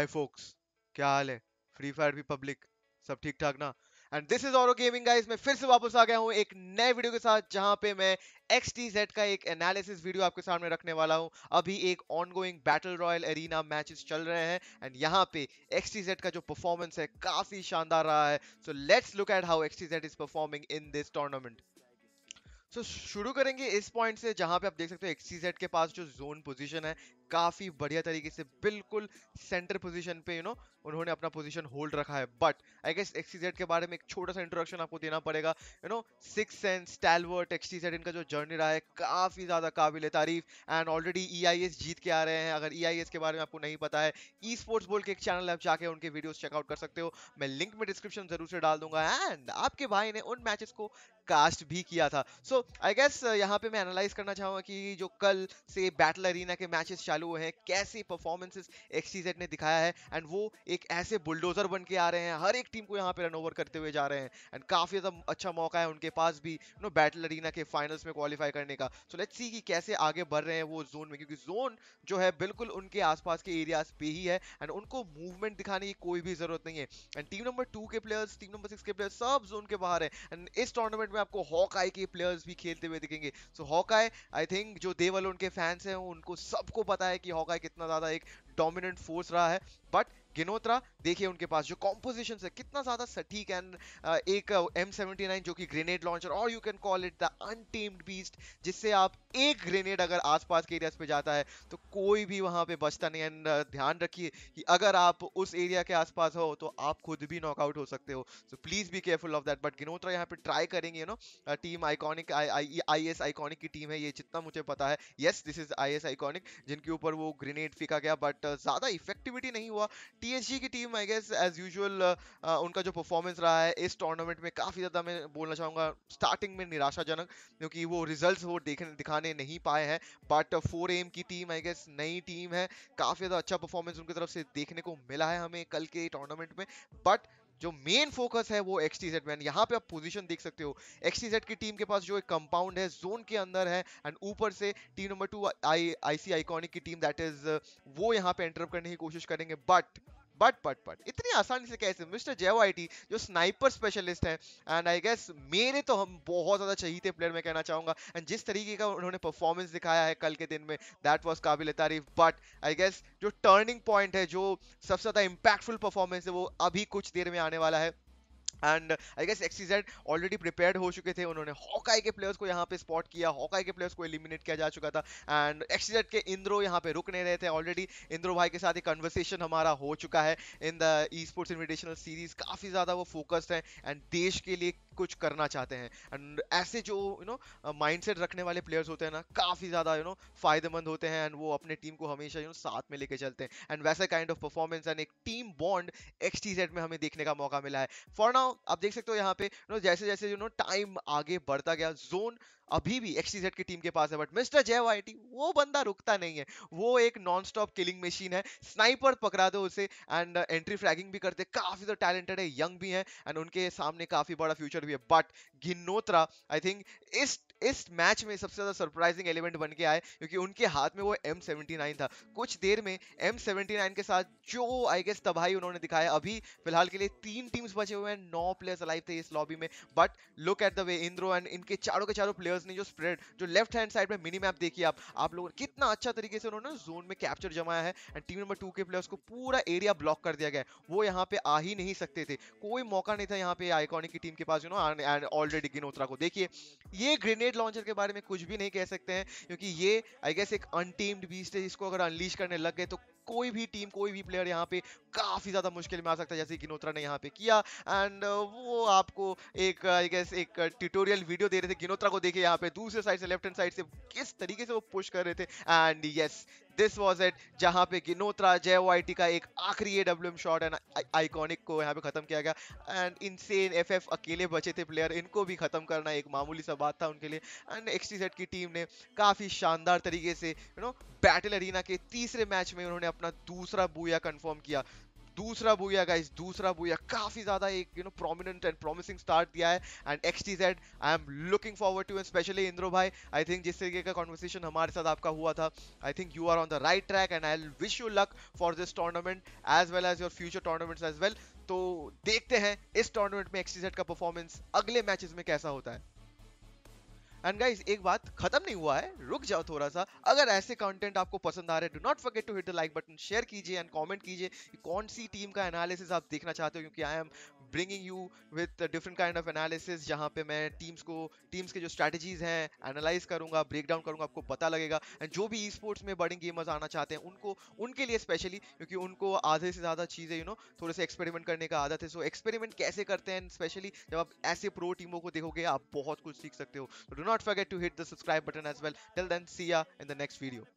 हाय focus क्या हाल है free fire भी पब्लिक सब ठीक ठाक ना and this is Auro gaming guys मैं फिर से वापस आ गया हूँ एक नए वीडियो के साथ जहां पे मैं एक्स टी जेड का एक एनालिसिस वीडियो आपके सामने रखने वाला हूँ अभी एक ongoing battle royale arena matches चल रहे हैं एंड यहाँ पे एक्स टी जेड का जो परफॉर्मेंस है काफी शानदार रहा है so let's look at how X T Z is performing in this tournament so so, शुरू करेंगे इस पॉइंट से जहां पे आप देख सकते हो एक्सीजेड के पास जो जोन पोजीशन है काफ़ी बढ़िया तरीके से बिल्कुल सेंटर पोजीशन पे यू नो उन्होंने अपना पोजीशन होल्ड रखा है बट आई गेस एक्सीजेड के बारे में एक छोटा सा इंट्रोडक्शन आपको देना पड़ेगा यू नो सिक्स सेंस टैलवर्ट एक्सीजेड इनका जो जर्नी रहा है काफ़ी ज़्यादा काबिल तारीफ एंड ऑलरेडी ई जीत के आ रहे हैं अगर ई e के बारे में आपको नहीं पता है ई स्पोर्ट्स बोल के एक चैनल है आप जाके उनके वीडियोज चेकआउट कर सकते हो मैं लिंक में डिस्क्रिप्शन जरूर से डाल दूंगा एंड आपके भाई ने उन मैचेस को कास्ट भी किया था सो आई गेस यहाँ पे मैं एनालाइज करना चाहूंगा कि जो कल से बैटल अरीना के मैचेस चालू चालू है कैसे परफॉर्मेंसेस एक्सटीजेड ने दिखाया है एंड वो एक ऐसे बुलडोजर बन के आ रहे हैं हर एक टीम को यहाँ पे रन ओवर करते हुए जा रहे हैं एंड काफ़ी ज़्यादा अच्छा मौका है उनके पास भी यू नो बैटल अरीना के फाइनल्स में क्वालिफाई करने का सो लेट्स सी कि कैसे आगे बढ़ रहे हैं वो जोन में क्योंकि जोन जो है बिल्कुल उनके आसपास के एरियाज पे ही है एंड उनको मूवमेंट दिखाने की कोई भी ज़रूरत नहीं है एंड टीम नंबर टू के प्लेयर्स टीम नंबर सिक्स के प्लेयर्स सब जोन के बाहर है एंड इस टूर्नामेंट में आपको हॉक आई के प्लेयर्स भी खेलते हुए दिखेंगे सो हॉक आई आई थिंक जो देवल उनके फैंस हैं उनको सबको पता है कि हॉकाई कितना ज़्यादा एक डोमिनेंट फोर्स रहा है बट गिनोत्रा देखिए उनके पास जो कॉम्पोजिशन है कितना ज्यादा सटीक एंड uh, एक एम uh, सेवेंटी जो कि ग्रेनेड लॉन्चर और you can call it the untamed beast जिससे आप एक ग्रेनेड अगर आसपास के एरियाज पे जाता है तो कोई भी वहां पे बचता नहीं एंड uh, ध्यान रखिए कि अगर आप उस एरिया के आसपास हो तो आप खुद भी नॉकआउट हो सकते हो so please be careful of that but गिनोत्रा यहाँ पे ट्राई करेंगे no team iconic I S iconic की टीम है ये जितना मुझे पता है yes this is I S iconic जिनके ऊपर वो ग्रेनेड फेंका गया बट बट uh, ज़्यादा इफेक्टिविटी नहीं हुआ टी की team I guess as usual उनका जो परफॉर्मेंस रहा है इस टूर्नामेंट में काफ़ी ज़्यादा मैं बोलना चाहूँगा स्टार्टिंग में निराशाजनक क्योंकि वो रिजल्ट वो देखने दिखाने नहीं पाए हैं बट फोर एम की टीम आई गेस नई टीम है काफ़ी ज़्यादा अच्छा परफॉर्मेंस उनकी तरफ से देखने को मिला है हमें कल के टूर्नामेंट में बट जो मेन फोकस है वो जेड मैन यहाँ पे आप पोजीशन देख सकते हो जेड की टीम के पास जो एक कंपाउंड है जोन के अंदर है एंड ऊपर से team number two I IC iconic की टीम दैट इज वो यहाँ पे एंटर करने की कोशिश करेंगे बट बट बट बट इतनी आसानी से कैसे मिस्टर आई जो स्नाइपर स्पेशलिस्ट है एंड आई गेस मेरे तो हम बहुत ज़्यादा चाहिए प्लेयर मैं कहना चाहूँगा एंड जिस तरीके का उन्होंने परफॉर्मेंस दिखाया है कल के दिन में दैट वॉज काबिल तारीफ बट आई गेस जो टर्निंग पॉइंट है जो सबसे ज़्यादा इम्पैक्टफुल परफॉर्मेंस है वो अभी कुछ देर में आने वाला है and I guess XYZ already prepare हो चुके थे उन्होंने हॉकाई के प्लेयर्स को यहाँ पे स्पॉट किया हॉकाई के प्लेयर्स को एलिमिनेट किया जा चुका था एंड एक्सीजेड के इंद्रो यहाँ पे रुक नहीं रहे थे ऑलरेडी इंद्रो भाई के साथ एक कन्वर्सेशन हमारा हो चुका है in the esports invitational series काफ़ी ज़्यादा वो फोकस्ड है एंड देश के लिए कुछ करना चाहते हैं एंड ऐसे जो यू नो माइंडसेट रखने वाले प्लेयर्स होते हैं ना काफ़ी ज़्यादा यू नो फायदेमंद होते हैं एंड वो अपने टीम को हमेशा यू नो साथ में लेके चलते हैं एंड वैसे काइंड ऑफ परफॉर्मेंस एंड एक टीम बॉन्ड एक्स में हमें देखने का मौका मिला है फॉर नाउ आप देख सकते हो यहाँ पे यू नो जैसे जैसे यू नो टाइम आगे बढ़ता गया जोन अभी भी एक्सटीजेड की टीम के पास है बट मिस्टर जय वाइटी वो बंदा रुकता नहीं है वो एक नॉन स्टॉप किलिंग मशीन है स्नाइपर पकड़ा दो उसे एंड एंट्री फ्लैगिंग भी करते काफी तो टैलेंटेड है यंग भी है एंड उनके सामने काफी बड़ा फ्यूचर भी है बट गिनोत्रा आई थिंक इस इस मैच में सबसे ज़्यादा सरप्राइजिंग एलिमेंट बन के आए क्योंकि उनके हाथ में वो एम था कुछ देर में एम के साथ जो आई गेस तबाही उन्होंने दिखाया अभी फिलहाल के लिए तीन टीम्स बचे हुए हैं नौ प्लेयर्स अलाइव थे इस लॉबी में but look at the way इंद्रो एंड इनके चारों के चारों प्लेयर्स ने जो स्प्रेड जो लेफ्ट हैंड साइड में मिनी मैप देखिए आप आप लोगों कितना अच्छा तरीके से उन्होंने जोन में कैप्चर जमाया है एंड टीम नंबर टू के प्लेयर्स को पूरा एरिया ब्लॉक कर दिया गया वो यहाँ पे आ ही नहीं सकते थे कोई मौका नहीं था यहाँ पे आइकॉनिक की टीम के पास यू नो ऑलरेडी गिनोत्रा को देखिए ये ग्रेनेड ग्रेनेड लॉन्चर के बारे में कुछ भी नहीं कह सकते हैं क्योंकि ये आई गेस एक अनटीम्ड बीस्ट है जिसको अगर अनलीश करने लग गए तो कोई भी टीम कोई भी प्लेयर यहाँ पे काफ़ी ज़्यादा मुश्किल में आ सकता है जैसे कि गिनोत्रा ने यहाँ पे किया एंड uh, वो आपको एक आई गेस एक ट्यूटोरियल वीडियो दे रहे थे गिनोत्रा को देखे यहाँ पे दूसरे साइड से लेफ्ट हैंड साइड से किस तरीके से वो पुश कर रहे थे and yes this was it जहां पे गिनोत्रा जय ओ का एक आखिरी A W shot and Iconic को यहाँ पे खत्म किया गया एंड सेन एफ एफ अकेले बचे थे प्लेयर इनको भी खत्म करना एक मामूली सा बात था उनके लिए एंड एक्सटी सेट की टीम ने काफ़ी शानदार तरीके से यू नो बैटल अरीना के तीसरे मैच में उन्होंने अपना दूसरा बूया कन्फर्म किया दूसरा बुया गाइस दूसरा बुया काफी ज्यादा एक you know prominent and promising start दिया है and X T Z I am looking forward to and specially Indro भाई आई थिंक जिस तरीके का कॉन्वर्सेशन हमारे साथ आपका हुआ था I think you are on the right track and I wish you luck for this tournament as well as your future tournaments as well तो देखते हैं इस टूर्नामेंट में एक्स टी जेड का परफॉर्मेंस अगले मैचेस में कैसा होता है एंड गाइज एक बात खत्म नहीं हुआ है रुक जाओ थोड़ा सा अगर ऐसे कंटेंट आपको पसंद आ रहे do not forget to hit the like button share कीजिए एंड कमेंट कीजिए कौन सी टीम का एनालिसिस आप देखना चाहते हो क्योंकि I am bringing you with a different kind of analysis जहाँ पे मैं teams को teams के जो strategies हैं analyze करूँगा breakdown करूँगा आपको पता लगेगा and जो भी e-sports में बड़े gamers आना चाहते हैं उनको उनके लिए specially क्योंकि उनको आधे से ज़्यादा चीज़ें you know थोड़े से experiment करने का आदत है so experiment कैसे करते हैं specially जब आप ऐसे pro टीमों को देखोगे आप बहुत कुछ सीख सकते हो so do not forget to hit the subscribe button as well till then see ya in the next video